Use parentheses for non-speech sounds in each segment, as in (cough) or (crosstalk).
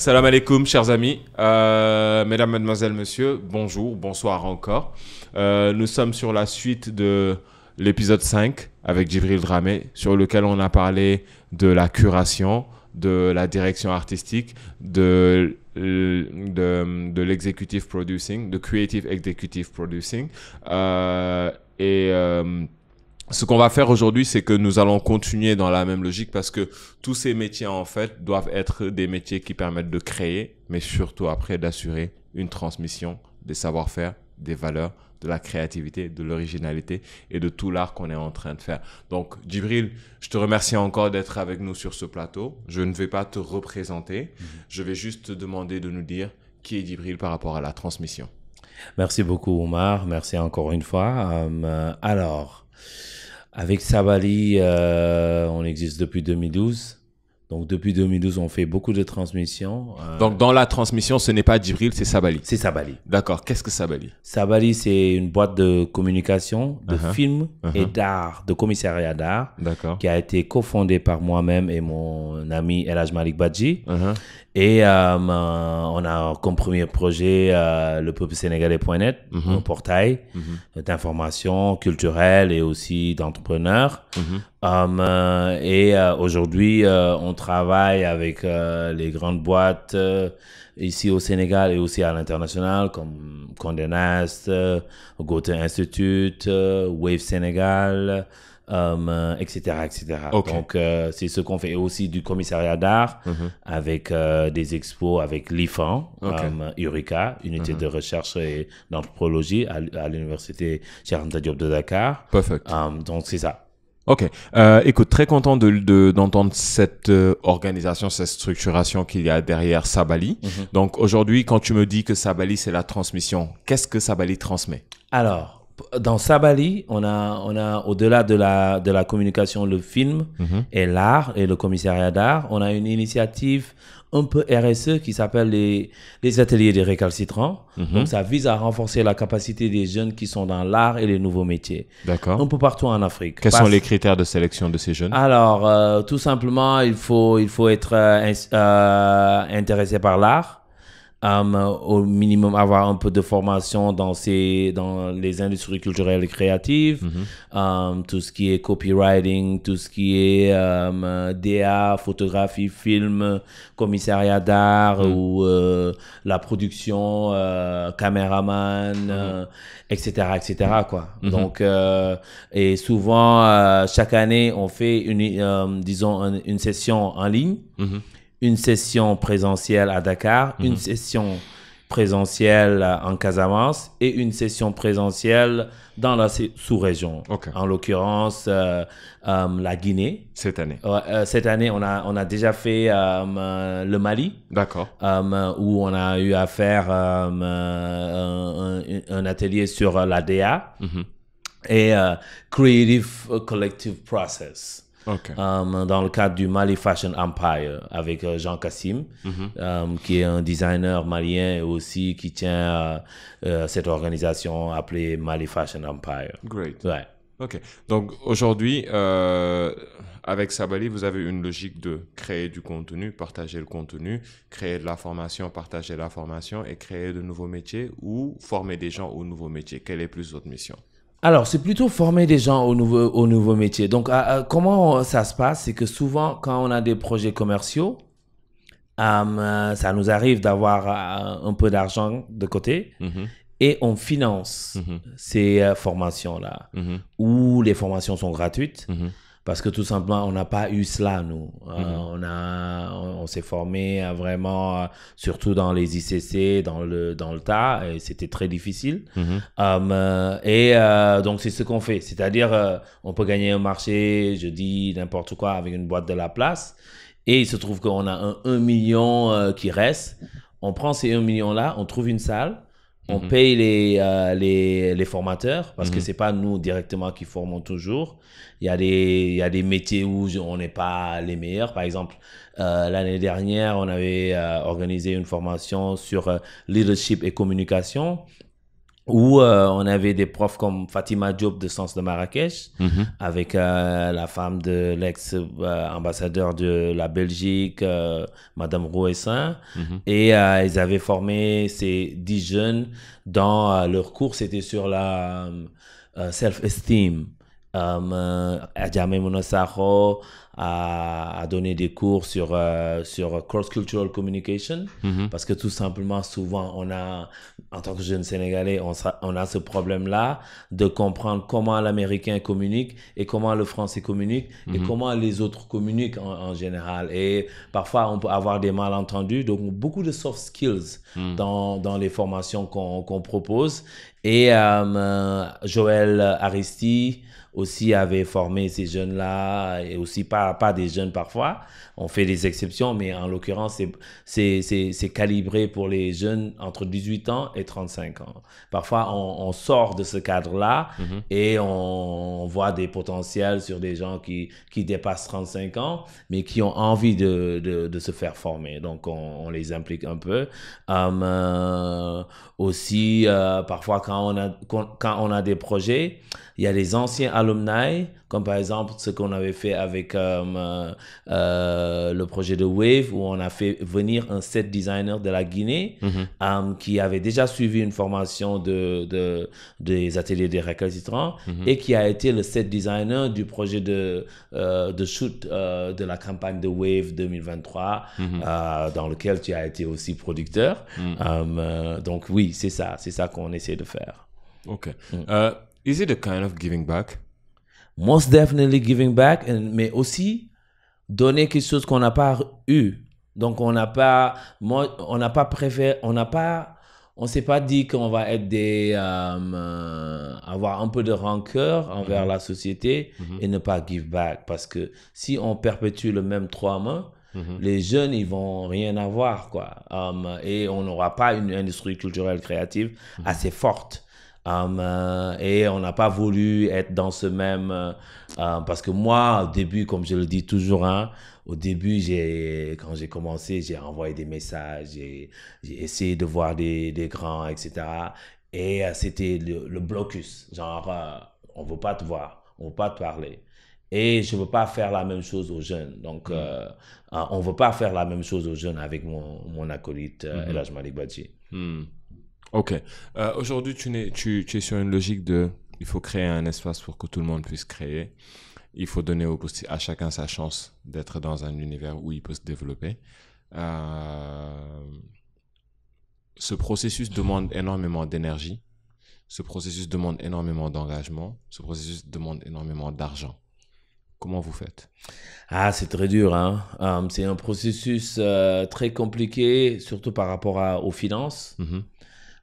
Salam alaikum, chers amis. Euh, mesdames, mademoiselles, messieurs, bonjour, bonsoir encore. Euh, nous sommes sur la suite de l'épisode 5 avec Djibril Dramé, sur lequel on a parlé de la curation, de la direction artistique, de, de, l'executive producing, de creative executive producing. Euh, et euh, ce qu'on va faire aujourd'hui, c'est que nous allons continuer dans la même logique parce que tous ces métiers, en fait, doivent être des métiers qui permettent de créer, mais surtout après d'assurer une transmission des savoir-faire, des valeurs, de la créativité, de l'originalité et de tout l'art qu'on est en train de faire. Donc, Djibril, je te remercie encore d'être avec nous sur ce plateau. Je ne vais pas te représenter. Mhm. Je vais juste te demander de nous dire qui est Djibril par rapport à la transmission. Merci beaucoup, Omar. Merci encore une fois. Euh, alors... Avec Sabali, euh, on existe depuis 2012. Donc depuis 2012, on fait beaucoup de transmissions. Euh. Donc dans la transmission, ce n'est pas Djibril, c'est Sabali. C'est Sabali. D'accord. Qu'est-ce que Sabali Sabali, c'est une boîte de communication, de uh-huh. films uh-huh. et d'art, de commissariat d'art, qui a été cofondée par moi-même et mon ami El Malik Badji. Uh-huh. Et euh, on a comme premier projet euh, le peuple sénégalais.net, mhm. un portail mhm. d'information culturelle et aussi d'entrepreneurs. Mhm. Um, euh, et aujourd'hui, on travaille avec les grandes boîtes ici au Sénégal et aussi à l'international, comme Condé Nast, Gauthier Institute, Wave Sénégal etc., euh, etc. Okay. Donc, euh, c'est ce qu'on fait aussi du commissariat d'art mhm. avec euh, des expos avec l'IFAN, okay. Eureka, unité mhm. de recherche et d'anthropologie à, à l'université Charanta Diop de Dakar. Perfect. donc, c'est ça. Ok. écoute, très content d'entendre de, d'entendre cette organisation, cette structuration qu'il y a derrière Sabali. Mhm. Donc, aujourd'hui, quand tu me dis que Sabali, c'est la transmission, qu'est-ce que Sabali transmet Alors, dans Sabali, on a, on a au-delà de la, de la communication, le film mhm. et l'art et le commissariat d'art, on a une initiative un peu RSE qui s'appelle les, les, ateliers des récalcitrants. Mhm. Donc, ça vise à renforcer la capacité des jeunes qui sont dans l'art et les nouveaux métiers. D'accord. Un peu partout en Afrique. Quels sont les critères de sélection de ces jeunes Alors, euh, tout simplement, il faut, il faut être euh, euh intéressé par l'art. Euh, au minimum avoir un peu de formation dans, ces, dans les industries culturelles et créatives, mhm. tout ce qui est copywriting, tout ce qui est um, DA, photographie, film, commissariat d'art mhm. ou euh, la production, euh, caméraman, mhm. etc. Euh, etc. Quoi. Donc, et souvent, chaque année, on fait une, disons, une session en ligne une session présentielle à Dakar, mhm. une session présentielle en Casamance et une session présentielle dans la sous-région. En l'occurrence, euh, euh, la Guinée. Cette année. Euh, cette année, on a, on a déjà fait euh, le Mali. D'accord. où on a eu à faire un, un, atelier sur l'ADA mhm. et Creative Collective Process. Um, dans le cadre du Mali Fashion Empire avec euh, Jean Kassim, mhm. um, qui est un designer malien et aussi qui tient euh, euh, cette organisation appelée Mali Fashion Empire. Great. Ouais. Ok. Donc aujourd'hui, avec Sabali, vous avez une logique de créer du contenu, partager le contenu, créer de la formation, partager la formation et créer de nouveaux métiers ou former des gens aux nouveaux métiers. Quelle est plus votre mission alors, c'est plutôt former des gens au nouveau, au métier. Donc, comment ça se passe C'est que souvent, quand on a des projets commerciaux, euh, ça nous arrive d'avoir euh, un peu d'argent de côté mm-hmm. et on finance mm-hmm. ces euh, formations-là, mm-hmm. où les formations sont gratuites. Parce que tout simplement, on n'a pas eu cela, nous. Euh, mhm. on a, on, s'est formé vraiment, euh, surtout dans les ICC, dans le, dans le tas, et c'était très difficile. Mhm. Um, euh, et donc, c'est ce qu'on fait. C'est-à-dire, on peut gagner un marché, je dis n'importe quoi, avec une boîte de la place. Et il se trouve qu'on a un 1 million qui reste. On prend ces 1 million-là, on trouve une salle, on mhm. paye les, euh, les, les, formateurs parce que mhm. c'est pas nous directement qui formons toujours. Il y a des, il y a des métiers où on n'est pas les meilleurs. Par exemple, euh, l'année dernière, on avait euh, organisé une formation sur leadership et communication où euh, on avait des profs comme Fatima Diop de Sens de Marrakech, mhm. avec euh, la femme de l'ex-ambassadeur euh, de la Belgique, Madame Rouessin, mhm. et ils avaient formé ces dix jeunes dans leur cours, c'était sur la self-esteem. Adjame Monosaro a, donné des cours sur, sur cross-cultural communication, mhm. parce que tout simplement, souvent, on a en tant que jeune Sénégalais, on, a ce problème-là de comprendre comment l'Américain communique et comment le Français communique et mhm. comment les autres communiquent en, général. Et parfois, on peut avoir des malentendus. Donc, beaucoup de soft skills mhm. dans, les formations qu'on propose. Et euh, Joël Aristi aussi avait formé ces jeunes-là, et aussi pas des jeunes parfois, on fait des exceptions, mais en l'occurrence, c'est calibré pour les jeunes entre 18 ans et 35 ans. Parfois, on, sort de ce cadre-là mhm. et on, voit des potentiels sur des gens qui, qui dépassent 35 ans, mais qui ont envie de, de, se faire former. Donc, on, les implique un peu. Hum, euh, aussi, euh, parfois, quand on, a, quand on a des projets, il y a les anciens alumni comme par exemple ce qu'on avait fait avec euh, euh, le projet de Wave, où on a fait venir un set designer de la Guinée mhm. euh, qui avait déjà suivi une formation de, des ateliers des récalcitrants mhm. et qui a été le set designer du projet de, de shoot de la campagne de Wave 2023, mhm. dans lequel tu as été aussi producteur. donc oui, c'est ça, c'est ça qu'on essaie de faire. Ok. Mm. is it a kind of giving back? most definitely giving back, mais aussi donner quelque chose qu'on n'a pas eu. Donc on n'a pas, on n'a pas préféré, on n'a pas, on s'est pas dit qu'on va être des, euh, euh, avoir un peu de rancœur envers mm-hmm. la société mm-hmm. et ne pas give back parce que si on perpétue le même trauma, mains, mm-hmm. les jeunes ils vont rien avoir quoi, euh, et on n'aura pas une industrie culturelle créative assez forte. Euh, et on n'a pas voulu être dans ce même... Euh, euh, parce que moi, au début, comme je le dis toujours, hein, au début, j'ai, quand j'ai commencé, j'ai envoyé des messages, j'ai, essayé de voir des, grands, etc. Et c'était le, blocus, genre, on ne veut pas te voir, on ne veut pas te parler. Et je ne veux pas faire la même chose aux jeunes. Donc, mm. on ne veut pas faire la même chose aux jeunes avec mon, mon acolyte mm-hmm. mm Badji. Ok. Euh, aujourd'hui, tu, es sur une logique de il faut créer un espace pour que tout le monde puisse créer. Il faut donner au, à chacun sa chance d'être dans un univers où il peut se développer. Euh, ce processus demande énormément d'énergie. Ce processus demande énormément d'engagement. Ce processus demande énormément d'argent. Comment vous faites Ah, c'est très dur. Hein? Euh, c'est un processus très compliqué, surtout par rapport à, aux finances. Mm-hmm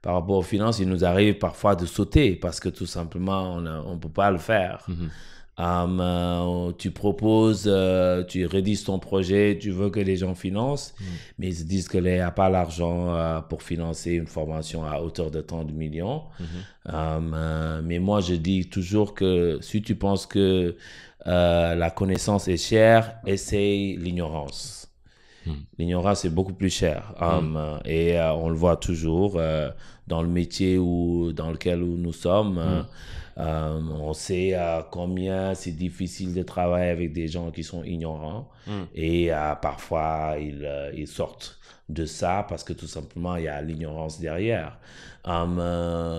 par rapport aux finances, il nous arrive parfois de sauter parce que tout simplement, on ne peut pas le faire. Mhm. Hum, euh, tu proposes, euh, tu redis ton projet, tu veux que les gens financent, mhm. mais ils se disent qu'il n'y a pas l'argent euh, pour financer une formation à hauteur de tant millions. Mhm. Hum, mais moi, je dis toujours que si tu penses que la connaissance est chère, essaye l'ignorance. L'ignorance est beaucoup plus chère. Hum, et on le voit toujours dans le métier où, dans lequel où nous sommes. Hein. Euh, on sait euh, combien c'est difficile de travailler avec des gens qui sont ignorants mm. et euh, parfois ils, sortent de ça parce que tout simplement il y a l'ignorance derrière. Hum,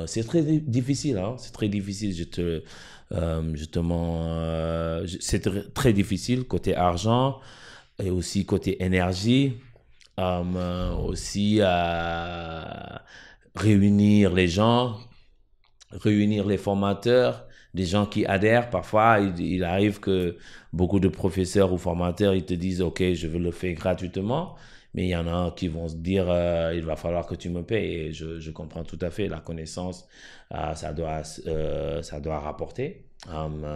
c'est très difficile, hein. c'est très difficile. Je te, hum, justement, c'est très difficile côté argent et aussi côté énergie, hum, aussi réunir les gens, réunir les formateurs, des gens qui adhèrent. Parfois, il, arrive que beaucoup de professeurs ou formateurs, ils te disent, OK, je veux le faire gratuitement. Mais il y en a qui vont se dire, euh, il va falloir que tu me payes. Et je, comprends tout à fait, la connaissance, euh, ça, doit, euh, ça doit rapporter. Hum,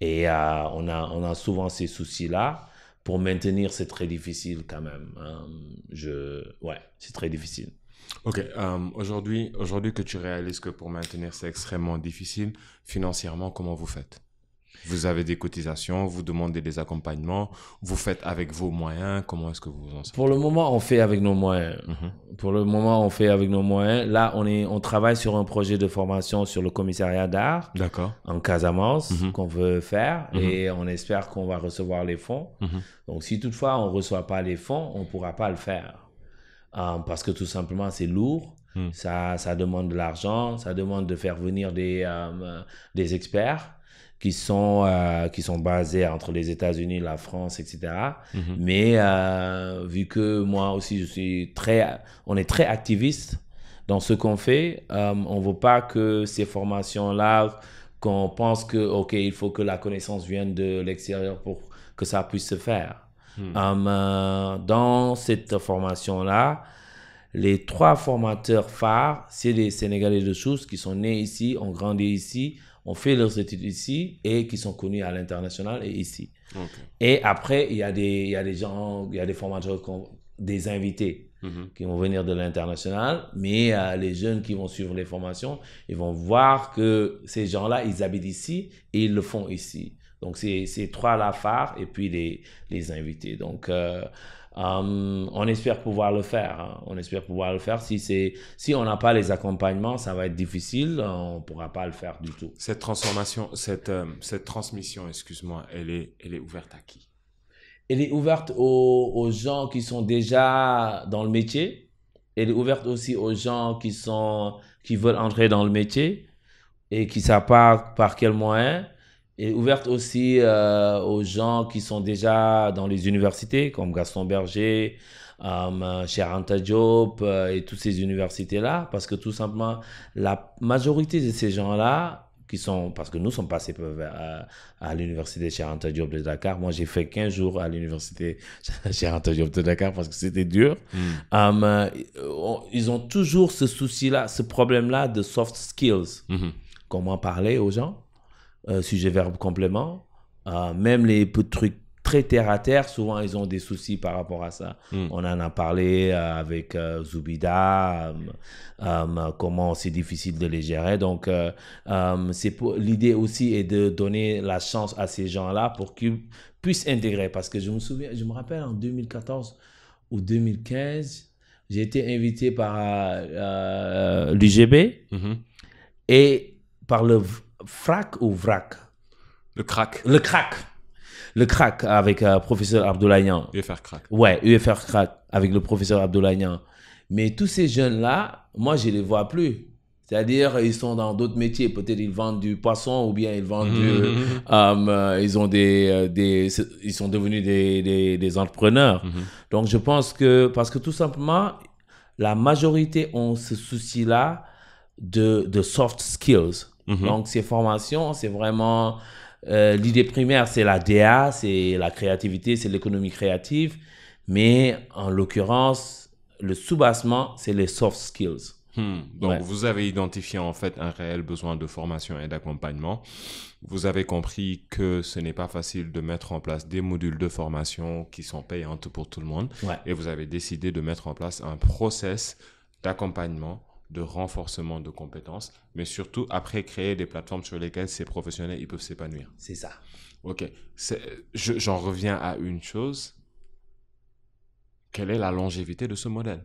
et on, a, on a souvent ces soucis-là. Pour maintenir, c'est très difficile quand même. Hum, ouais, c'est très difficile. Ok, euh, aujourd'hui, que tu réalises que pour maintenir c'est extrêmement difficile, financièrement, comment vous faites Vous avez des cotisations, vous demandez des accompagnements, vous faites avec vos moyens, comment est-ce que vous en sortez Pour le moment, on fait avec nos moyens. Mhm. Pour le moment, on fait avec nos moyens. Là, on, est, on travaille sur un projet de formation sur le commissariat d'art en Casamance mhm. qu'on veut faire mhm. et on espère qu'on va recevoir les fonds. Donc si toutefois on ne reçoit pas les fonds, on ne pourra pas le faire. Euh, parce que tout simplement c'est lourd, hmm. ça, ça demande de l'argent, ça demande de faire venir des, euh, des experts qui sont, euh, qui sont basés entre les États-Unis, la France, etc. Mhm. Mais vu que moi aussi je suis très, on est très activiste dans ce qu'on fait, on ne veut pas que ces formations-là, qu'on pense que, ok, il faut que la connaissance vienne de l'extérieur pour que ça puisse se faire. Hmm. Hum. Euh, dans cette formation-là, les trois formateurs phares, c'est des Sénégalais de Sousse qui sont nés ici, ont grandi ici, ont fait leurs études ici et qui sont connus à l'international et ici. Et après, il y, a des, il y a des gens, il y a des formateurs, des invités hmm. qui vont venir de l'international, mais euh, les jeunes qui vont suivre les formations, ils vont voir que ces gens-là, ils habitent ici et ils le font ici. Donc, c'est trois lafards et puis les, les invités. Donc, euh, euh, on espère pouvoir le faire. Hein. On espère pouvoir le faire. Si, si on n'a pas les accompagnements, ça va être difficile. On ne pourra pas le faire du tout. Cette transformation, cette, euh, cette transmission, excuse-moi, elle est, elle est ouverte à qui Elle est ouverte aux, gens qui sont déjà dans le métier. Elle est ouverte aussi aux gens qui, sont, qui veulent entrer dans le métier et qui ne savent pas par quel moyen et ouverte aussi euh, aux gens qui sont déjà dans les universités, comme Gaston Berger, euh, Job euh, et toutes ces universités-là, parce que tout simplement, la majorité de ces gens-là, qui sont, parce que nous sommes passés à, euh, à l'université Charanta Diop de Dakar. Moi, j'ai fait 15 jours à l'université (laughs) Charanta Diop de Dakar parce que c'était dur. Mm. ils ont toujours ce souci-là, ce problème-là de soft skills. Mm-hmm. Comment parler aux gens, euh, sujet, verbe, complément. Euh, même les trucs très terre à terre, souvent ils ont des soucis par rapport à ça. Hmm. On en a parlé euh, avec Zubida, comment c'est difficile de les gérer. Donc, c'est l'idée aussi est de donner la chance à ces gens-là pour qu'ils puissent intégrer. Parce que je me souviens, je me rappelle en 2014 ou 2015, j'ai été invité par l'UGB mm-hmm. et par le frac ou vrac Le crack. Le crack. Le crack avec le euh, professeur Abdoulayan. UFR crack. Ouais, UFR crack avec le professeur Abdoulayan. Mais tous ces jeunes-là, moi, je les vois plus. C'est-à-dire, ils sont dans d'autres métiers. Peut-être ils vendent du poisson ou bien ils vendent mhm. euh, euh, ils ont des, ils sont devenus des, entrepreneurs. Mhm. Donc, je pense que, parce que tout simplement, la majorité ont ce souci-là de, de soft skills. Mhm. Donc, ces formations, c'est vraiment. Euh, l'idée primaire, c'est la DA, c'est la créativité, c'est l'économie créative. Mais en l'occurrence, le sous-bassement, c'est les soft skills. Hmm. Donc, vous avez identifié en fait un réel besoin de formation et d'accompagnement. Vous avez compris que ce n'est pas facile de mettre en place des modules de formation qui sont payantes pour tout le monde. Et vous avez décidé de mettre en place un process d'accompagnement de renforcement de compétences, mais surtout après créer des plateformes sur lesquelles ces professionnels ils peuvent s'épanouir. C'est ça. Ok. J'en reviens à une chose. Quelle est la longévité de ce modèle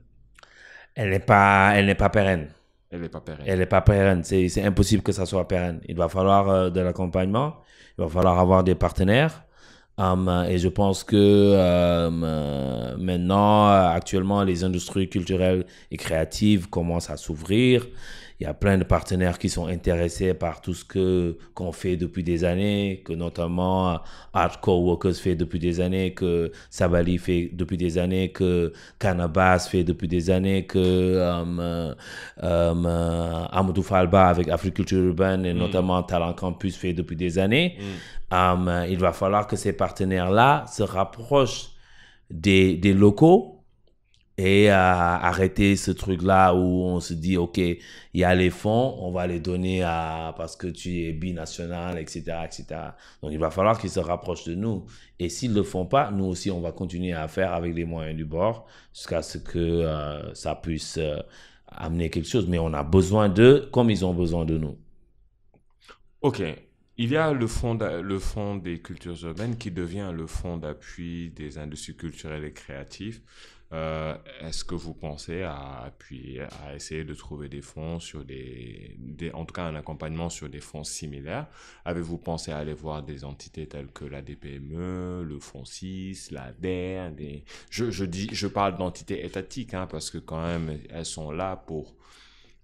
Elle n'est pas, elle n'est pas pérenne. Elle n'est pas pérenne. Elle n'est pas pérenne. C'est impossible que ça soit pérenne. Il va falloir euh, de l'accompagnement. Il va falloir avoir des partenaires. Hum, et je pense que hum, euh, maintenant, euh, actuellement, les industries culturelles et créatives commencent à s'ouvrir. Il y a plein de partenaires qui sont intéressés par tout ce que qu'on fait depuis des années, que notamment euh, Hardcore Workers fait depuis des années, que Sabali fait depuis des années, que Cannabis fait depuis des années, que um, euh, um, euh, Amadou Falba avec Africulture Urbaine et mm. notamment Talent Campus fait depuis des années. Mm. Um, euh, il va falloir que ces partenaires-là se rapprochent des, des locaux et à arrêter ce truc-là où on se dit, OK, il y a les fonds, on va les donner à, parce que tu es binational, etc., etc. Donc, il va falloir qu'ils se rapprochent de nous. Et s'ils ne le font pas, nous aussi, on va continuer à faire avec les moyens du bord jusqu'à ce que euh, ça puisse euh, amener quelque chose. Mais on a besoin d'eux comme ils ont besoin de nous. OK. Il y a le fond le fonds des cultures urbaines qui devient le fonds d'appui des industries culturelles et créatives. Euh, est-ce que vous pensez à appuyer, à essayer de trouver des fonds sur des, des en tout cas un accompagnement sur des fonds similaires Avez-vous pensé à aller voir des entités telles que la DPME, le Fonds 6, la DER des... je, je, dis, je parle d'entités étatiques hein, parce que quand même elles sont là pour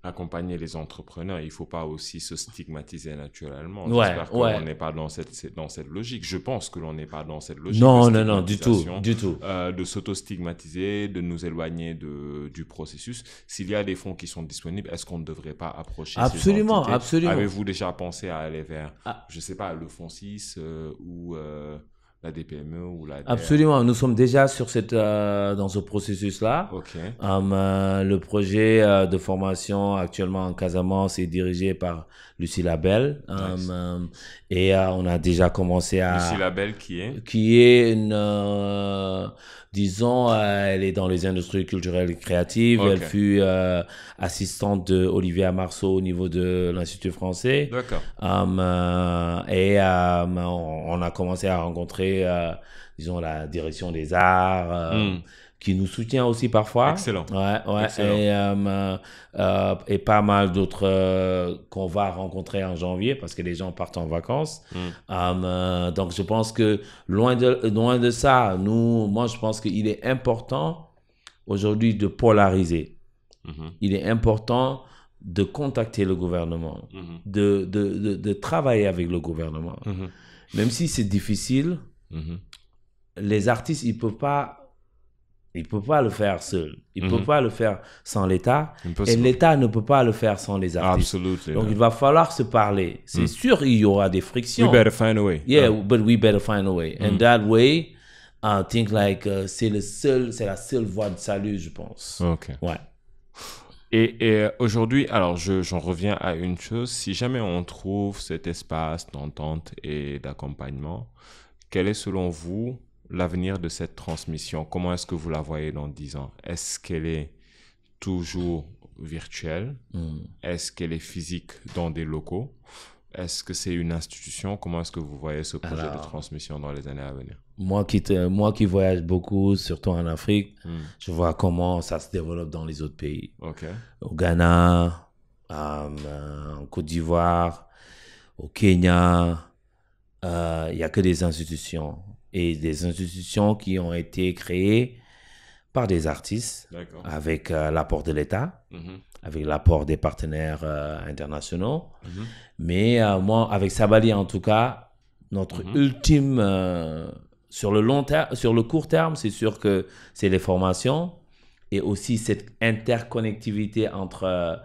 accompagner les entrepreneurs. Il ne faut pas aussi se stigmatiser naturellement. Ouais, J'espère qu'on n'est pas dans cette, dans cette logique. Je pense que l'on n'est pas dans cette logique. Non, non, non, du tout. Du tout. Euh, de s'auto-stigmatiser, de nous éloigner de, du processus. S'il y a des fonds qui sont disponibles, est-ce qu'on ne devrait pas approcher Absolument, absolument. Avez-vous déjà pensé à aller vers, ah. je ne sais pas, le fonds 6 euh, ou... Euh, la DPME ou la... E. Absolument, nous sommes déjà sur cette, euh, dans ce processus-là. Euh, le projet euh, de formation actuellement en Casamance est dirigé par Lucie Labelle. et on a déjà commencé à... Lucie Labelle qui est Qui est une... disons, elle est dans les industries culturelles et créatives. Elle fut assistante de Olivier Marceau au niveau de l'Institut français. D'accord. et on a commencé à rencontrer euh, disons, la direction des arts, euh, hmm. qui nous soutient aussi parfois. Excellent. Ouais, ouais. Et, euh, et, pas mal d'autres qu'on va rencontrer en janvier parce que les gens partent en vacances. Hmm. donc, je pense que loin de, loin de ça, nous, moi, je pense qu'il est important aujourd'hui de polariser. Mhm. Il est important de contacter le gouvernement, mhm. de, de, de, travailler avec le gouvernement. Mhm. Même si c'est difficile, Mhm. Les artistes, ils ne peuvent pas il peut pas le faire seul. Ils ne mhm. peuvent pas le faire sans l'État. Et l'État ne peut pas le faire sans les artistes. Donc, il va falloir se parler. C'est mhm. sûr, il y aura des frictions. better find a way. Yeah, but we better find a way. And that way, I think like uh, c'est le seul, c'est la seule voie de salut, je pense. Ok. Ouais. Et, euh, aujourd'hui, alors j'en reviens à une chose. Si jamais on trouve cet espace d'entente et d'accompagnement, quel est selon vous l'avenir de cette transmission Comment est-ce que vous la voyez dans 10 ans Est-ce qu'elle est toujours virtuelle hmm. Est-ce qu'elle est physique dans des locaux Est-ce que c'est une institution Comment est-ce que vous voyez ce projet de transmission dans les années à venir moi qui, moi qui voyage beaucoup, surtout en Afrique, hmm. je vois comment ça se développe dans les autres pays. Au Ghana, euh, en Côte d'Ivoire, au Kenya, euh, il n'y a que des institutions. Et des institutions qui ont été créées par des artistes, avec euh, l'apport de l'État, mhm. avec l'apport des partenaires euh, internationaux. Mhm. Mais moi, avec Sabali, en tout cas, notre mhm. ultime, sur, le long sur le court terme, c'est sûr que c'est les formations et aussi cette interconnectivité entre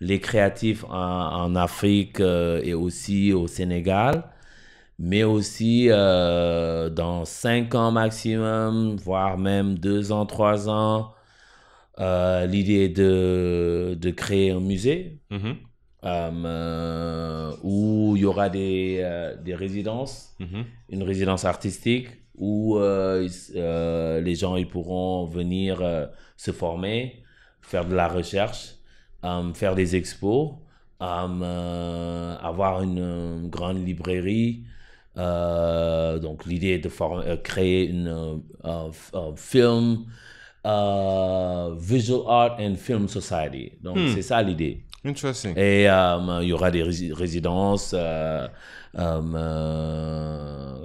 les créatifs en, Afrique et aussi au Sénégal, mais aussi euh, dans 5 ans maximum, voire même 2 ans, 3 ans. Euh, l'idée de, de créer un musée mm-hmm. euh, où il y aura des, des résidences, mm-hmm. une résidence artistique où les gens ils pourront venir se former, faire de la recherche, faire des expos, avoir une grande librairie euh, donc l'idée est de euh, créer une, euh, film, visual art and film society. Donc hmm. c'est ça l'idée. Interesting. Et il y aura des résidences. Euh,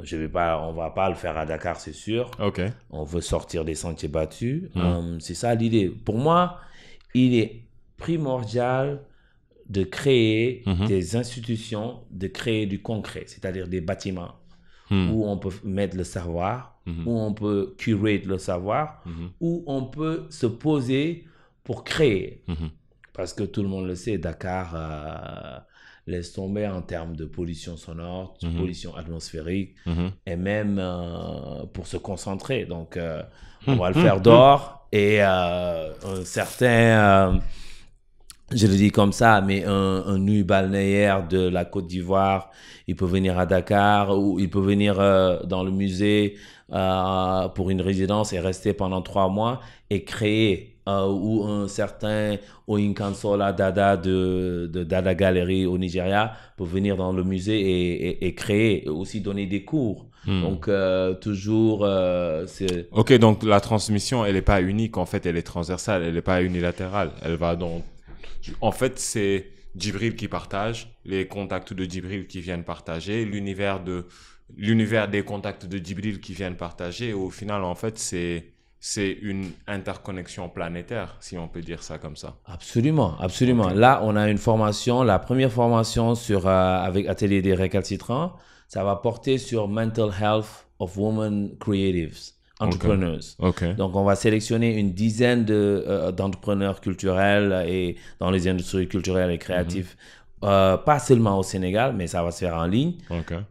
je vais pas, on va pas le faire à Dakar, c'est sûr. Ok. On veut sortir des sentiers battus. Hmm. c'est ça l'idée. Pour moi, il est primordial de créer mhm. des institutions, de créer du concret, c'est-à-dire des bâtiments hmm. où on peut mettre le savoir, mhm. où on peut curer le savoir, mhm. où on peut se poser pour créer. Parce que tout le monde le sait, Dakar euh, laisse tomber en termes de pollution sonore, de pollution atmosphérique, et même euh, pour se concentrer. Donc, euh, on hmm. va le hmm. faire dehors et certains je le dis comme ça, mais un, nu balnéaire de la Côte d'Ivoire, il peut venir à Dakar ou il peut venir euh, dans le musée euh, pour une résidence et rester pendant trois mois et créer euh, ou un certain Oinkansola Dada de, Dada Gallery au Nigeria peut venir dans le musée et, créer aussi donner des cours. Hmm. Donc, toujours. ok, donc la transmission, elle n'est pas unique, en fait, elle est transversale, elle n'est pas unilatérale. Elle va donc en fait, c'est Djibril qui partage, les contacts de Djibril qui viennent partager, l'univers l'univers des contacts de Djibril qui viennent partager. au final, en fait, c'est une interconnexion planétaire, si on peut dire ça comme ça. Absolument, absolument. Là, on a une formation, la première formation sur, euh, avec Atelier des récalcitrants, ça va porter sur Mental Health of Women Creatives entrepreneuses. Donc, on va sélectionner une dizaine euh, d'entrepreneurs culturels et dans les industries culturelles et créatives. Mhm. Euh, pas seulement au Sénégal, mais ça va se faire en ligne.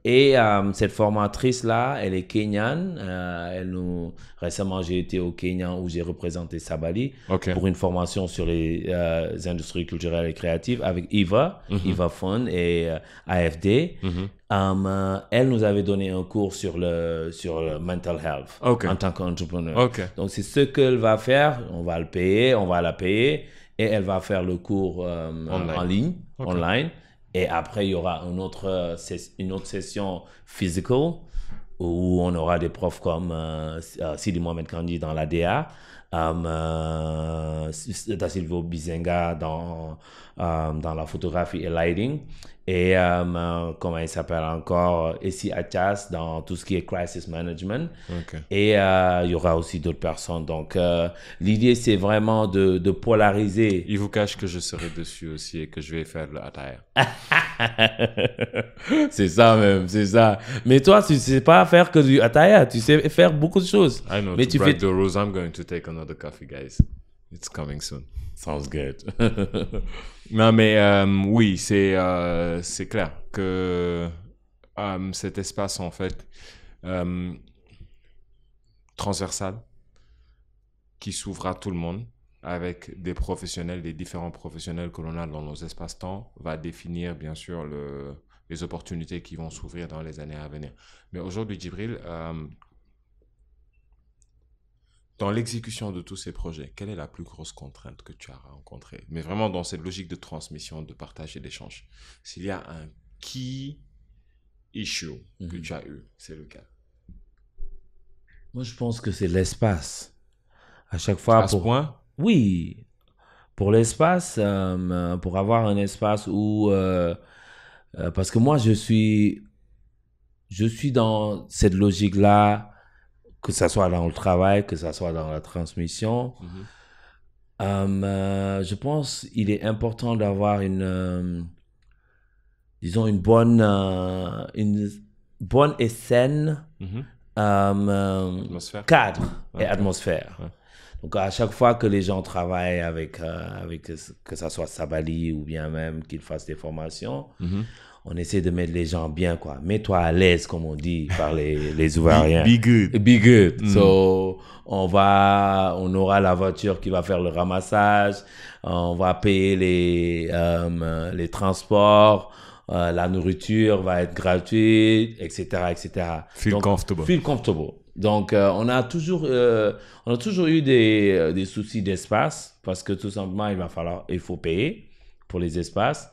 Et euh, cette formatrice-là, elle est kenyane. Euh, elle nous... Récemment, j'ai été au Kenya où j'ai représenté Sabali pour une formation sur les industries culturelles et créatives avec IVA, mm IVA et AFD. Mhm. Um, elle nous avait donné un cours sur le, sur le mental health en tant qu'entrepreneur. Donc, c'est ce qu'elle va faire. On va le payer, on va la payer et elle va faire le cours euh, en ligne, online. Et après, il y aura une autre, euh, une autre session physical où on aura des profs comme euh, Sidi Mohamed Kandi dans la DA, euh, Bizenga dans euh, dans la photographie et lighting. Et euh, euh, comment il s'appelle encore à Atchas dans tout ce qui est crisis management. Et il y aura aussi d'autres personnes. Donc l'idée, c'est vraiment de, polariser. Il vous cache que je serai dessus aussi et que je vais faire le (laughs) c'est ça même, c'est ça. Mais toi, tu sais pas faire que du attire. Tu sais faire beaucoup de choses. I know, I'm going to take another coffee, guys. It's coming soon. Sounds good. (laughs) non, mais euh, oui, euh, c'est clair que euh, cet espace, en fait, transversal, qui s'ouvre à tout le monde, avec des professionnels, des différents professionnels que l'on a dans nos espaces-temps, va définir, bien sûr, les opportunités qui vont s'ouvrir dans les années à venir. Mais aujourd'hui, Djibril, dans l'exécution de tous ces projets, quelle est la plus grosse contrainte que tu as rencontrée Mais vraiment dans cette logique de transmission, de partage et d'échange. S'il y a un key issue que mhm. tu as eu, c'est le cas. Moi, je pense que c'est l'espace. À chaque fois. À pour... point Oui. Pour l'espace, euh, euh, pour avoir un espace où. Euh, parce que moi, je suis. Je suis dans cette logique-là que ce soit dans le travail, que ce soit dans la transmission. Mhm. Hum, euh, je pense qu'il est important d'avoir une, euh, disons, une bonne, euh, une bonne et saine mhm. hum, cadre et atmosphère. Donc à chaque fois que les gens travaillent avec, avec que ce soit Sabali ou bien même qu'ils fassent des formations, mhm on essaie de mettre les gens bien, quoi. Mets-toi à l'aise, comme on dit par les, les ouvriers. Be, good. Be good. Mm. So, on va, on aura la voiture qui va faire le ramassage, on va payer les, euh, les transports, euh, la nourriture va être gratuite, etc., etc. Feel comfortable. Feel comfortable. Donc, euh, on a toujours, on a toujours eu des, des soucis d'espace parce que tout simplement, il va falloir, il faut payer pour les espaces.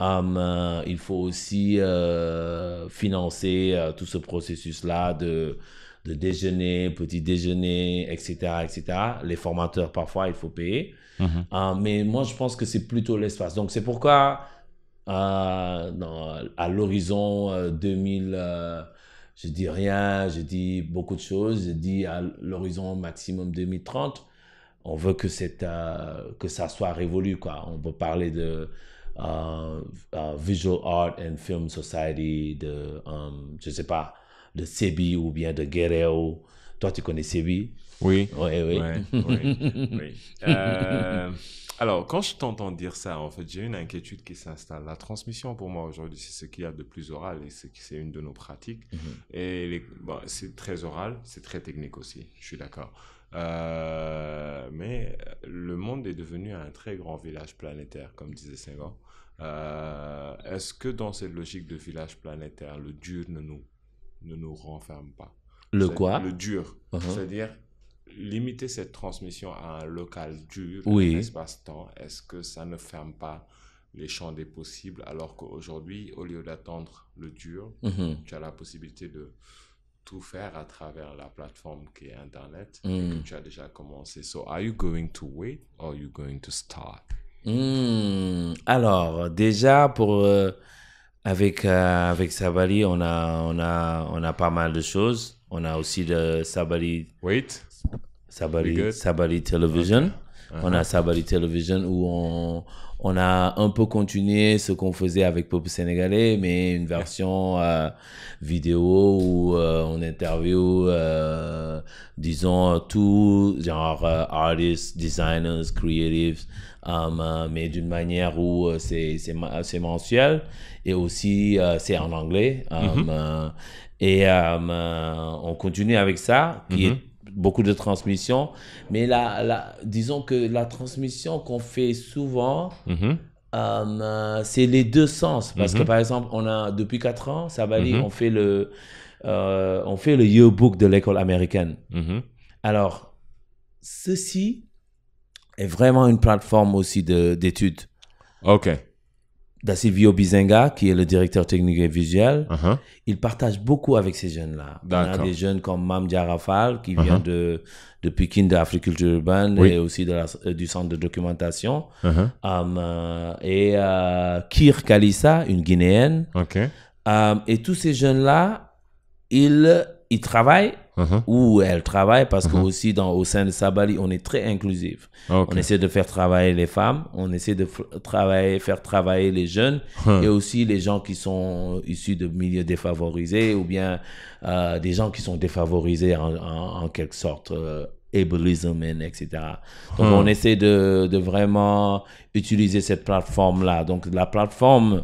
Hum, euh, il faut aussi euh, financer euh, tout ce processus-là de, de, déjeuner, petit déjeuner, etc., etc. Les formateurs, parfois, il faut payer. Mhm. Hum, mais moi, je pense que c'est plutôt l'espace. Donc, c'est pourquoi, à l'horizon 2000, je dis rien, je dis beaucoup de choses, je dis à l'horizon maximum 2030, on veut que, cette, que ça soit révolu. Quoi. On peut parler de euh, euh, Visual Art and Film Society de, um, je sais pas, de Sebi ou bien de Guerrero. Toi, tu connais Sebi Oui. (laughs) oui, oui. Euh, alors, quand je t'entends dire ça, en fait, j'ai une inquiétude qui s'installe. La transmission, pour moi, aujourd'hui, c'est ce qu'il y a de plus oral et c'est une de nos pratiques. Mm-hmm. Et c'est très oral, c'est très technique aussi, je suis d'accord. mais le monde est devenu un très grand village planétaire, comme disait Senghor. Euh, est-ce que dans cette logique de village planétaire, le dur ne nous, ne nous renferme pas Le quoi Le dur. Uh-huh. C'est-à-dire, limiter cette transmission à un local dur, oui. un espace-temps, est-ce que ça ne ferme pas les champs des possibles alors qu'aujourd'hui, au lieu d'attendre le dur, mm-hmm. tu as la possibilité de tout faire à travers la plateforme qui est Internet mm. que tu as déjà commencé. So, are you going to wait or are you going to start? Hmm. alors, déjà, pour, euh, euh, avec, Sabali, on a, on, a, on a pas mal de choses. On a aussi le Sabali. Wait. Sabari, Television. Uh-huh. On a Sabari Television où on, a un peu continué ce qu'on faisait avec Pop Sénégalais, mais une version euh, vidéo où euh, on interview, euh, disons, tous genre artists, designers, creatives, um, mais d'une manière où c'est mensuel et aussi c'est en anglais. Um, mm-hmm. et um, on continue avec ça, mm-hmm beaucoup de transmissions. Mais la, disons que la transmission qu'on fait souvent, mhm. euh, c'est les deux sens. Parce que mhm. par exemple, on a, depuis quatre ans, ça va mhm. on fait le, euh, on fait le yearbook de l'école américaine. Alors, ceci est vraiment une plateforme aussi d'études. OK. Da Silvio Bizenga, qui est le directeur technique et visuel, uh-huh. il partage beaucoup avec ces jeunes-là. On a des jeunes comme Mam Diarafal, qui uh-huh. vient de, de Pékin, de l'Africulture urbaine, et aussi de du centre de documentation. Uh-huh. Um, euh, et euh, Kir Kalissa, une Guinéenne. Um, et tous ces jeunes-là, ils, ils travaillent Uh-huh. où elle travaille parce que uh-huh. aussi dans, au sein de Sabali, on est très inclusif. On essaie de faire travailler les femmes, on essaie de travailler, faire travailler les jeunes et aussi les gens qui sont issus de milieux défavorisés ou bien euh, des gens qui sont défavorisés en, quelque sorte. Euh, ableism, etc. Donc, on essaie de, de vraiment utiliser cette plateforme-là. Donc, la plateforme,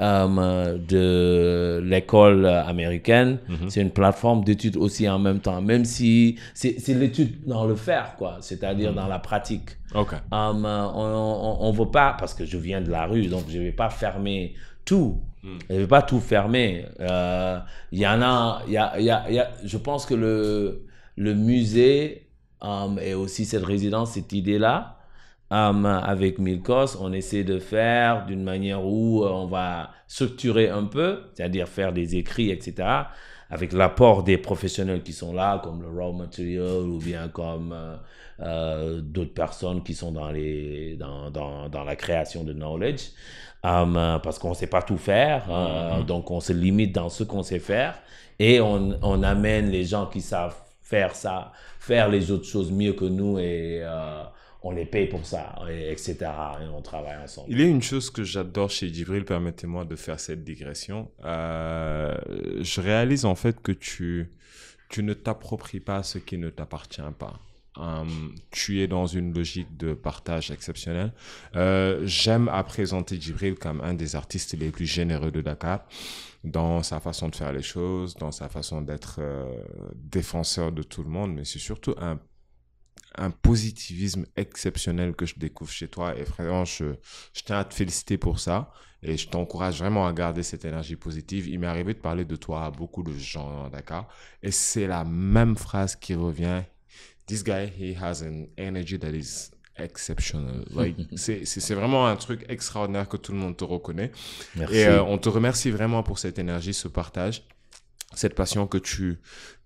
euh, de l'école américaine. Mhm. C'est une plateforme d'études aussi en même temps, même si c'est l'étude dans le faire, quoi, c'est-à-dire mhm. dans la pratique. Euh, on ne veut pas, parce que je viens de la rue, donc je ne vais pas fermer tout. Mhm. Je ne vais pas tout fermer. Il euh, y en a, y a, y a, je pense que le, le musée est et aussi cette résidence, cette idée-là, avec Milcos, on essaie de faire d'une manière où euh, on va structurer un peu, c'est-à-dire faire des écrits, etc., avec l'apport des professionnels qui sont là, comme le Raw Material ou bien comme euh, euh, d'autres personnes qui sont dans, les, dans, la création de knowledge, parce qu'on ne sait pas tout faire, hein, mm-hmm. donc on se limite dans ce qu'on sait faire et on, on, amène les gens qui savent faire ça, faire les autres choses mieux que nous et on les paye pour ça, etc. Et on travaille ensemble. Il y a une chose que j'adore chez Djibril, permettez-moi de faire cette digression. Euh, je réalise en fait que tu, tu ne t'appropries pas ce qui ne t'appartient pas. Hum, tu es dans une logique de partage exceptionnel euh, J'aime à présenter Djibril comme un des artistes les plus généreux de Dakar dans sa façon de faire les choses, dans sa façon d'être euh, défenseur de tout le monde, mais c'est surtout un un positivisme exceptionnel que je découvre chez toi. Et vraiment, je, je tiens à te féliciter pour ça. Et je t'encourage vraiment à garder cette énergie positive. Il m'est arrivé de parler de toi à beaucoup de gens d'accord Dakar. Et c'est la même phrase qui revient. This guy, he has an energy that is exceptional. (laughs) c'est vraiment un truc extraordinaire que tout le monde te reconnaît. Et euh, on te remercie vraiment pour cette énergie, ce partage cette passion que tu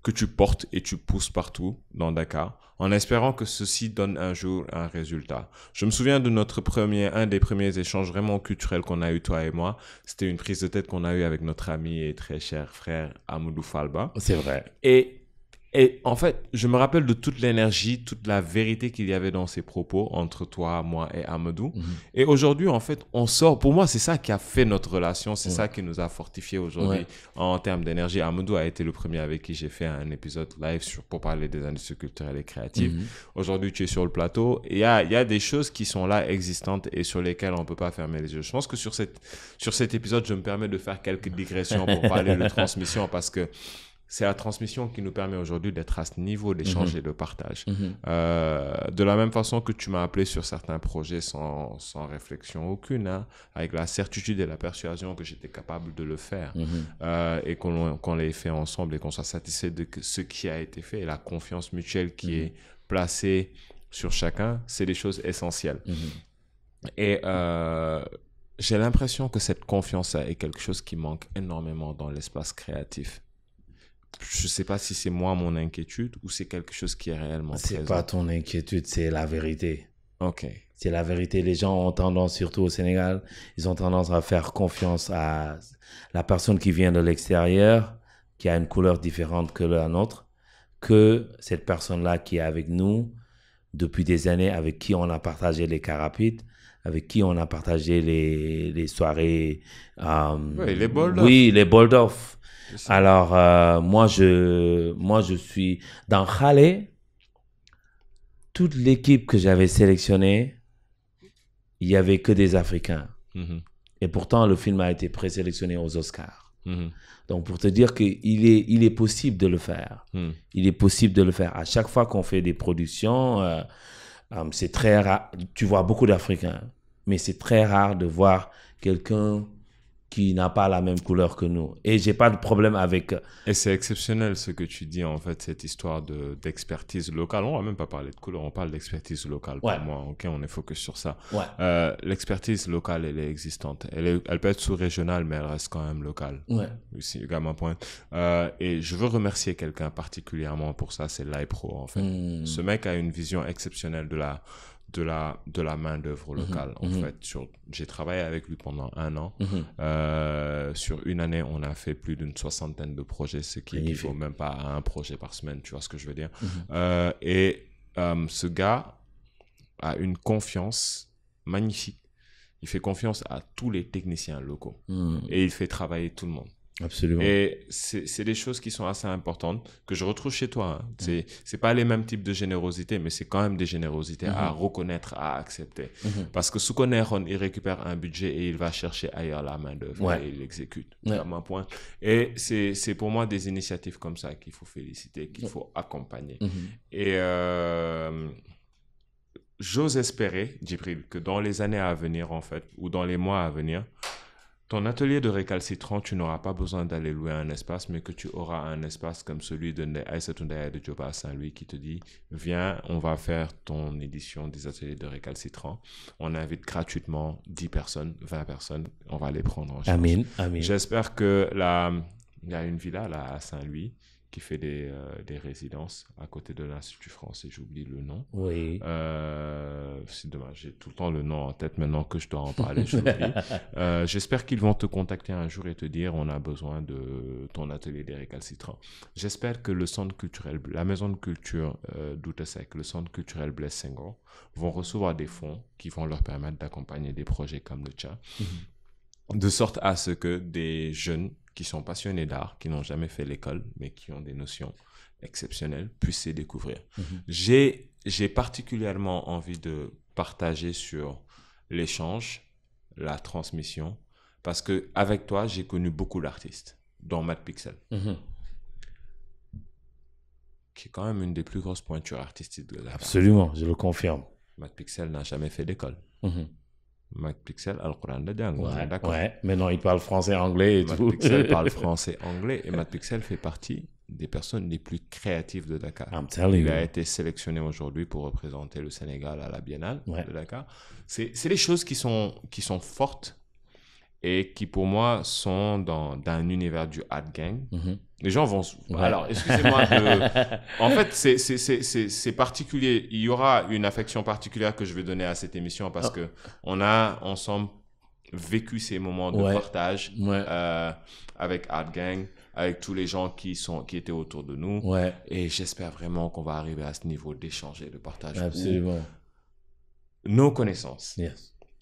que tu portes et tu pousses partout dans Dakar, en espérant que ceci donne un jour un résultat. Je me souviens de notre premier, un des premiers échanges vraiment culturels qu'on a eu, toi et moi. C'était une prise de tête qu'on a eu avec notre ami et très cher frère Amoudou Falba. C'est vrai. Et et en fait, je me rappelle de toute l'énergie, toute la vérité qu'il y avait dans ces propos entre toi, moi et Amadou. Mhm. Et aujourd'hui, en fait, on sort. Pour moi, c'est ça qui a fait notre relation. C'est ça qui nous a fortifiés aujourd'hui en termes d'énergie. Amadou a été le premier avec qui j'ai fait un épisode live pour parler des industries culturelles et créatives. Mhm. Aujourd'hui, tu es sur le plateau. Il y a, y a, des choses qui sont là, existantes et sur lesquelles on ne peut pas fermer les yeux. Je pense que sur, cette, sur cet épisode, je me permets de faire quelques digressions pour parler de (laughs) transmission parce que c'est la transmission qui nous permet aujourd'hui d'être à ce niveau d'échange mhm. et de partage. Mhm. Euh, de la même façon que tu m'as appelé sur certains projets sans, réflexion aucune, hein, avec la certitude et la persuasion que j'étais capable de le faire, mhm. euh, et qu'on l'ait fait ensemble et qu'on soit satisfait de ce qui a été fait et la confiance mutuelle qui est placée sur chacun, c'est des choses essentielles. Et euh, j'ai l'impression que cette confiance est quelque chose qui manque énormément dans l'espace créatif je sais pas si c'est moi mon inquiétude ou c'est quelque chose qui est réellement C'est pas ton inquiétude, c'est la vérité. Ok. C'est la vérité. Les gens ont tendance, surtout au Sénégal, ils ont tendance à faire confiance à la personne qui vient de l'extérieur, qui a une couleur différente que la nôtre, que cette personne-là qui est avec nous depuis des années, avec qui on a partagé les carapites, avec qui on a partagé les, soirées. Euh, oui, les bold Oui, les Boldorf. Alors, euh, moi, je, moi, je suis dans Khalé. Toute l'équipe que j'avais sélectionnée, il n'y avait que des Africains. Mhm. Et pourtant, le film a été présélectionné aux Oscars. Mhm. Donc, pour te dire qu'il est, il est possible de le faire. Hmm. Il est possible de le faire. À chaque fois qu'on fait des productions, euh, euh, c'est très rare. Tu vois beaucoup d'Africains, mais c'est très rare de voir quelqu'un qui n'a pas la même couleur que nous. Et j'ai pas de problème avec. Euh, et c'est exceptionnel ce que tu dis en fait, cette histoire de d'expertise locale. On va même pas parler de couleur, on parle d'expertise locale. Pour moi, ok, on est focus sur ça. Euh, l'expertise locale, elle est existante. Elle, elle peut être sous-régionale, mais elle reste quand même locale. Ouais. point. Euh, et je veux remercier quelqu'un particulièrement pour ça, c'est l'IPRO en fait. Hmm. Ce mec a une vision exceptionnelle de la de la, de la main-d'œuvre mhm. locale, en mhm. fait J'ai travaillé avec lui pendant un an. Mhm. Euh, sur une année, on a fait plus d'une soixantaine de projets, ce qui vaut même pas un projet par semaine, tu vois ce que je veux dire. Euh, et euh, ce gars a une confiance magnifique. Il fait confiance à tous les techniciens locaux et il fait travailler tout le monde. Absolument. Et c'est des choses qui sont assez importantes que je retrouve chez toi. Hein. C'est pas les mêmes types de générosité, mais c'est quand même des générosités à mhm. reconnaître, à accepter. Mhm. Parce que sous il récupère un budget et il va chercher ailleurs la main d'œuvre et il l'exécute. Ouais. un point. Et c'est pour moi des initiatives comme ça qu'il faut féliciter, qu'il faut accompagner. Mhm. Et euh, j'ose espérer, Djibril, que dans les années à venir, en fait, ou dans les mois à venir, ton atelier de récalcitrant, tu n'auras pas besoin d'aller louer un espace, mais que tu auras un espace comme celui de Aïsatundaya de Joba à Saint-Louis qui te dit Viens, on va faire ton édition des ateliers de récalcitrant. On invite gratuitement 10 personnes, 20 personnes, on va les prendre en charge. Amen. Amen. J'espère que Il y a une villa là à Saint-Louis qui fait euh, des, résidences à côté de l'Institut français, j'oublie le nom. Oui. Euh, c'est dommage, j'ai tout le temps le nom en tête maintenant que je dois en parler, (laughs) euh, J'espère qu'ils vont te contacter un jour et te dire on a besoin de ton atelier des récalcitrants. J'espère que le centre culturel, la maison de culture d'Outessec, le centre culturel Blaise vont recevoir des fonds qui vont leur permettre d'accompagner des projets comme le tien. Mhm. de sorte à ce que des jeunes qui sont passionnés d'art, qui n'ont jamais fait l'école, mais qui ont des notions exceptionnelles, puissent les découvrir. Mhm. J'ai, J'ai particulièrement envie de partager sur l'échange, la transmission, parce que avec toi, j'ai connu beaucoup d'artistes, dont Matt Pixel, mhm. qui est quand même une des plus grosses pointures artistiques de la Absolument, je le confirme. Matt Pixel n'a jamais fait d'école. Mhm. Mac Pixel, Al-Quran Ouais, il parle français, anglais et tout. (laughs) parle français, anglais et Matt Pixel fait partie des personnes les plus créatives de Dakar. il a été sélectionné aujourd'hui pour représenter le Sénégal à la Biennale de Dakar. C'est les choses qui sont, qui sont fortes et qui pour moi sont dans, un univers du hard gang. Mhm. Les gens vont. Alors, excusez-moi. (laughs) en fait, c'est particulier. Il y aura une affection particulière que je vais donner à cette émission parce qu'on ah. que on a ensemble vécu ces moments de partage euh, avec Hard Gang, avec tous les gens qui sont qui étaient autour de nous. Et j'espère vraiment qu'on va arriver à ce niveau d'échanger, de partage. Absolument. Nos connaissances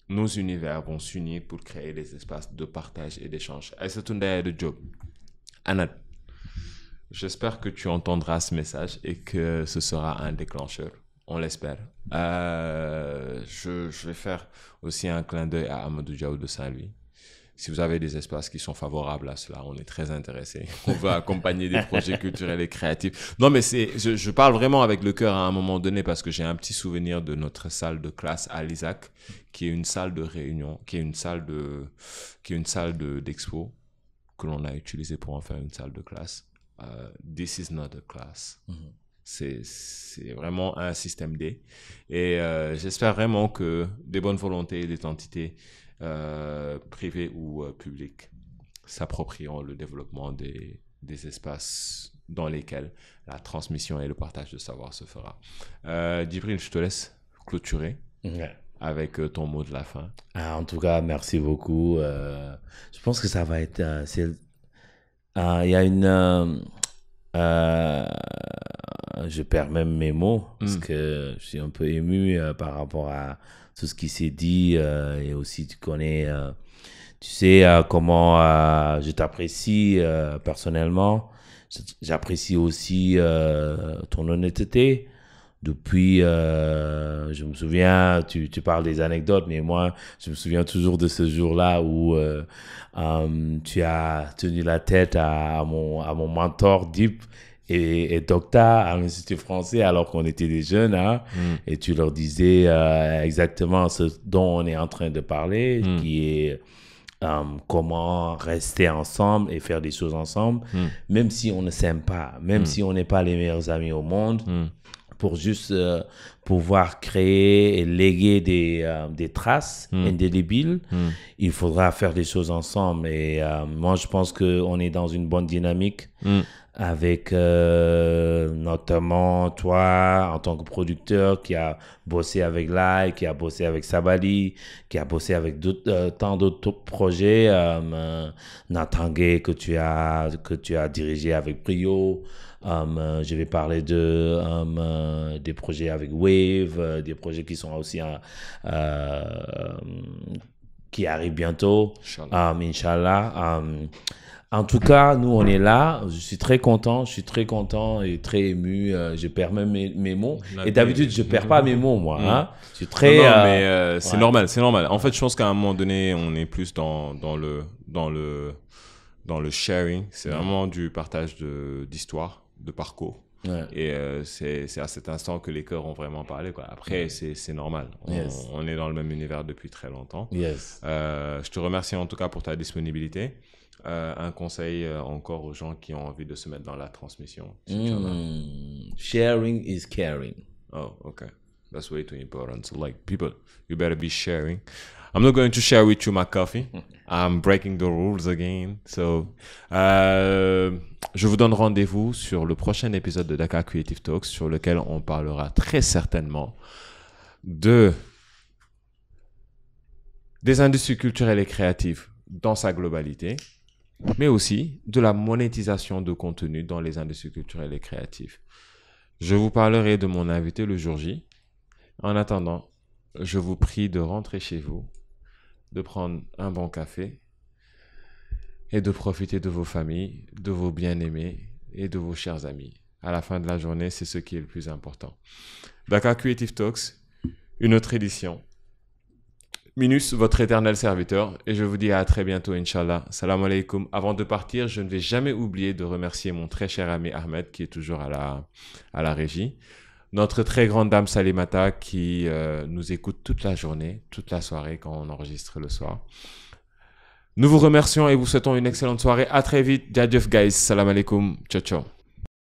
nos univers vont s'unir pour créer des espaces de partage et d'échange. une Ndaya de Job, Anad, j'espère que tu entendras ce message et que ce sera un déclencheur. On l'espère. Euh, je, vais faire aussi un clin d'œil à Amadou Diaw de Saint-Louis, si vous avez des espaces qui sont favorables à cela, on est très intéressé. (laughs) On veut accompagner des projets culturels et créatifs. Non, mais c'est, je, parle vraiment avec le cœur à un moment donné parce que j'ai un petit souvenir de notre salle de classe à l'ISAC, qui est une salle de réunion, qui est une salle de, qui est une salle d'expo que l'on a utilisée pour en faire une salle de classe. Euh, this is not a class. Mhm. C'est vraiment un système D. Et euh, j'espère vraiment que des bonnes volontés et des entités euh, privé privés ou euh, public s'appropriant le développement des, des, espaces dans lesquels la transmission et le partage de savoir se fera. Euh, Djibril, je te laisse clôturer. avec euh, ton mot de la fin. Ah, en tout cas, merci beaucoup. je pense que ça va être. Il y a une. je perds même mes mots parce mm. que je suis un peu ému par rapport à, tout ce qui s'est dit. Euh, et aussi, tu connais, euh, tu sais euh, comment je t'apprécie personnellement. J'apprécie aussi ton honnêteté. Depuis, je me souviens, tu, tu, parles des anecdotes, mais moi, je me souviens toujours de ce jour-là où tu as tenu la tête à, à, mon, à mon mentor Deep et, et docteur à l'Institut français alors qu'on était des jeunes, hein, mm. et tu leur disais euh, exactement ce dont on est en train de parler, mm. qui est euh, comment rester ensemble et faire des choses ensemble, mm. même si on ne s'aime pas, même si on n'est pas les meilleurs amis au monde, pour juste euh, pouvoir créer et léguer des, des traces indélébiles, il faudra faire des choses ensemble. Et moi, je pense qu'on est dans une bonne dynamique avec euh, notamment toi en tant que producteur qui a bossé avec Lai, qui a bossé avec Sabali, qui a bossé avec euh, tant d'autres projets, euh, euh Natangé que tu as que tu as dirigé avec Prio. je vais parler de des projets avec Wave, des projets qui sont aussi qui arrivent bientôt. Inch'Allah. En tout cas, nous, on est là. Je suis très content. Je suis très content et très ému. Euh, je perds même mes, mots. et d'habitude, je perds pas mes mots, moi. c'est normal. C'est normal. En fait, je pense qu'à un moment donné, on est plus dans, le dans le dans le sharing. C'est mm. vraiment du partage de d'histoire, de parcours. Et euh, c'est à cet instant que les cœurs ont vraiment parlé. Après, mm. c'est normal. On, est dans le même univers depuis très longtemps. Euh, je te remercie en tout cas pour ta disponibilité. Euh, un conseil euh, encore aux gens qui ont envie de se mettre dans la transmission hmm. Sharing is caring. Oh, okay. That's way too important. like, people, you better be sharing. I'm not going to share with you my coffee. (laughs) I'm breaking the rules again. So, euh, je vous donne rendez-vous sur le prochain épisode de Dakar Creative Talks, sur lequel on parlera très certainement de des industries culturelles et créatives dans sa globalité mais aussi de la monétisation de contenu dans les industries culturelles et créatives. Je vous parlerai de mon invité le jour J. En attendant, je vous prie de rentrer chez vous, de prendre un bon café et de profiter de vos familles, de vos bien-aimés et de vos chers amis. À la fin de la journée, c'est ce qui est le plus important. Dakar Creative Talks, une autre édition. Minus, votre éternel serviteur, et je vous dis à très bientôt, inshallah. Salam alaikum. Avant de partir, je ne vais jamais oublier de remercier mon très cher ami Ahmed, qui est toujours à la, à la régie. Notre très grande dame Salimata, qui euh, nous écoute toute la journée, toute la soirée, quand on enregistre le soir. Nous vous remercions et vous souhaitons une excellente soirée. À très vite. guys. Salam alaikum. Ciao, ciao.